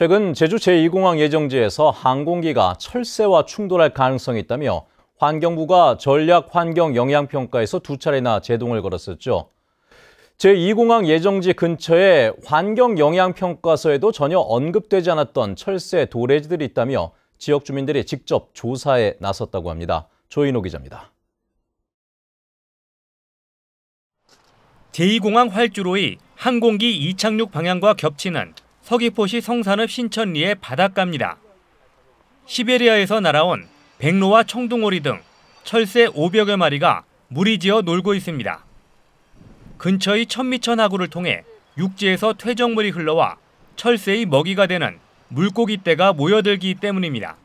최근 제주 제2공항 예정지에서 항공기가 철새와 충돌할 가능성이 있다며 환경부가 전략 환경 영향평가에서 두 차례나 제동을 걸었었죠. 제2공항 예정지 근처에 환경 영향평가서에도 전혀 언급되지 않았던 철새 도래지들이 있다며 지역 주민들이 직접 조사에 나섰다고 합니다. 조인호 기자입니다. 제2공항 활주로의 항공기 이착륙 방향과 겹치는 서귀포시 성산읍 신천리의 바닷가입니다. 시베리아에서 날아온 백로와 청둥오리 등 철새 500여 마리가 무리지어 놀고 있습니다. 근처의 천미천 하구를 통해 육지에서 퇴적물이 흘러와 철새의 먹이가 되는 물고기떼가 모여들기 때문입니다.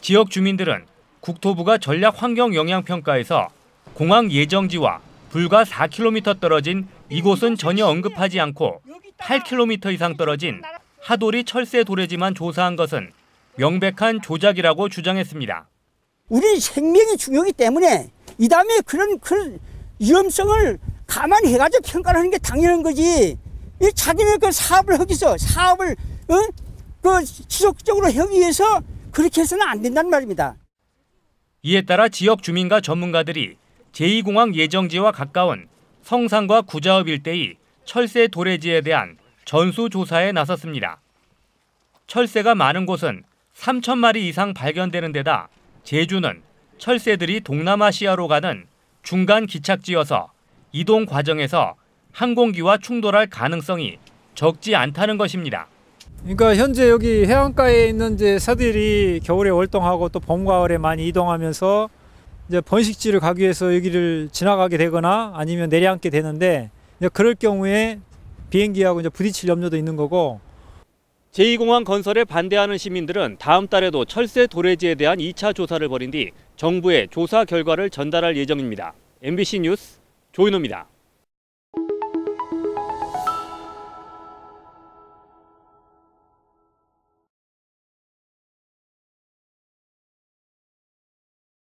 지역 주민들은 국토부가 전략 환경 영향 평가에서 공항 예정지와 불과 4km 떨어진 이곳은 전혀 언급하지 않고 8km 이상 떨어진 하돌이 철새 도래지만 조사한 것은 명백한 조작이라고 주장했습니다. 우리 생명이 중요하기 때문에 이 다음에 그런 그 위험성을 감안해 가지고 평가를 하는 게 당연한 거지. 이 자기네 그 사업을 하기서 사업을 어? 그 지속적으로 하기 위해서 그렇게 해서는 안 된다는 말입니다. 이에 따라 지역 주민과 전문가들이 제2공항 예정지와 가까운 성산과 구자읍 일대의 철새 도래지에 대한 전수조사에 나섰습니다. 철새가 많은 곳은 3천 마리 이상 발견되는 데다 제주는 철새들이 동남아시아로 가는 중간 기착지여서 이동 과정에서 항공기와 충돌할 가능성이 적지 않다는 것입니다. 그러니까 현재 여기 해안가에 있는 이제 새들이 겨울에 월동하고 또 봄가을에 많이 이동하면서 이제 번식지를 가기 위해서 여기를 지나가게 되거나 아니면 내려앉게 되는데 그럴 경우에 비행기하고 이제 부딪힐 염려도 있는 거고 제2공항 건설에 반대하는 시민들은 다음 달에도 철새 도래지에 대한 2차 조사를 벌인 뒤 정부에 조사 결과를 전달할 예정입니다. MBC 뉴스 조인호입니다.